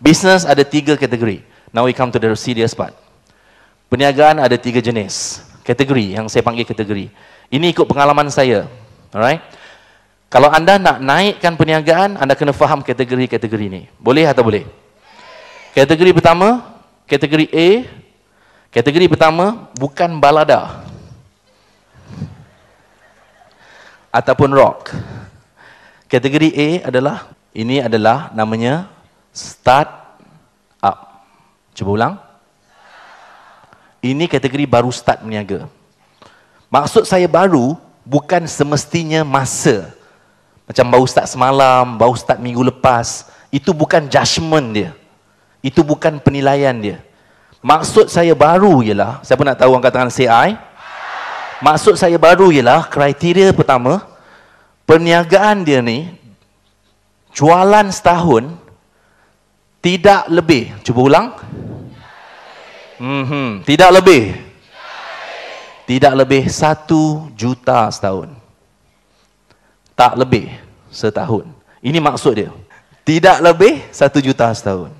Business ada tiga kategori. Now we come to the serious part. Perniagaan ada tiga jenis. Kategori yang saya panggil kategori. Ini ikut pengalaman saya. Alright. Kalau anda nak naikkan perniagaan, anda kena faham kategori-kategori ini. Boleh atau boleh? Kategori pertama, kategori A. Kategori pertama, bukan balada. Ataupun rock. Kategori A adalah, ini adalah namanya start up. Cuba ulang. Ini kategori baru start meniaga. Maksud saya baru bukan semestinya masa. Macam baru start semalam, baru start minggu lepas. Itu bukan judgement dia. Itu bukan penilaian dia. Maksud saya baru ialah, siapa nak tahu angkat tangan CI? Maksud saya baru ialah kriteria pertama, perniagaan dia ni, jualan setahun tidak lebih. Cuba ulang. Mm-hmm. Tidak lebih. Tidak lebih satu juta setahun. Tak lebih setahun. Ini maksud dia. Tidak lebih satu juta setahun.